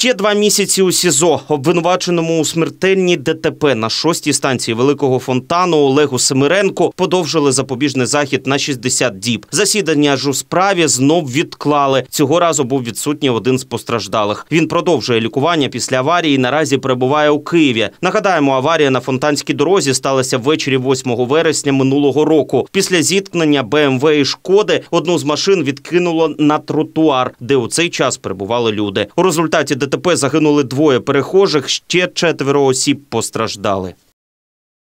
Ще два місяці у СІЗО обвинуваченому у смертельній ДТП на шостій станції Великого фонтану Олегу Семиренко подовжили запобіжний захід на 60 діб. Засідання ж у справі знов відклали. Цього разу був відсутній один з постраждалих. Він продовжує лікування після аварії. і Наразі перебуває у Києві. Нагадаємо, аварія на фонтанській дорозі сталася ввечері 8 вересня минулого року. Після зіткнення БМВ і шкоди одну з машин відкинуло на тротуар, де у цей час перебували люди. У результаті ДТП загинули двоє перехожих ще четверо осіб постраждали.